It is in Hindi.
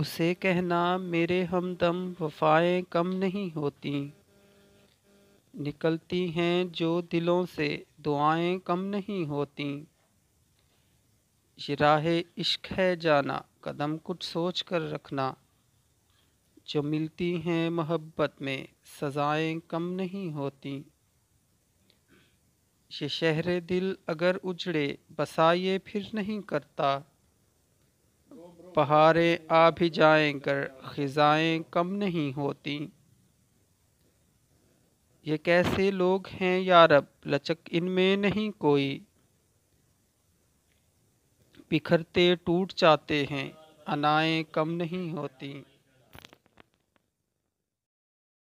उसे कहना मेरे हमदम वफाएं कम नहीं होती निकलती हैं जो दिलों से दुआएं कम नहीं होती ये राह इश्क है जाना कदम कुछ सोच कर रखना जो मिलती हैं मोहब्बत में सज़ाएं कम नहीं होती ये शहर दिल अगर उजड़े बसा ये फिर नहीं करता पहाड़े आ भी जाएं कर ख़िज़ाएँ कम नहीं होती ये कैसे लोग हैं यारब लचक इनमें नहीं कोई बिखरते टूट जाते हैं अनाएँ कम नहीं होती